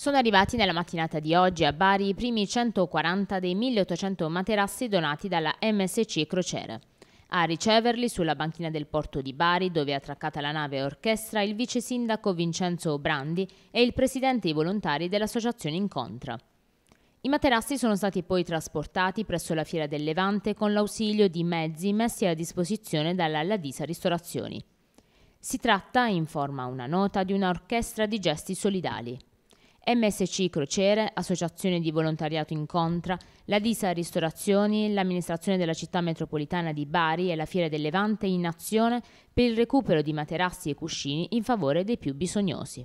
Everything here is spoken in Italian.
Sono arrivati nella mattinata di oggi a Bari i primi 140 dei 1800 materassi donati dalla MSC Crociere. A riceverli sulla banchina del porto di Bari, dove è attraccata la nave orchestra, il vice sindaco Vincenzo Brandi e il presidente e volontari dell'associazione Incontra. I materassi sono stati poi trasportati presso la Fiera del Levante con l'ausilio di mezzi messi a disposizione dalla Ladisa Ristorazioni. Si tratta, informa una nota, di un'orchestra di gesti solidali. MSC Crociere, Associazione di Volontariato Incontra, la DISA Ristorazioni, l'amministrazione della città metropolitana di Bari e la Fiera del Levante in azione per il recupero di materassi e cuscini in favore dei più bisognosi.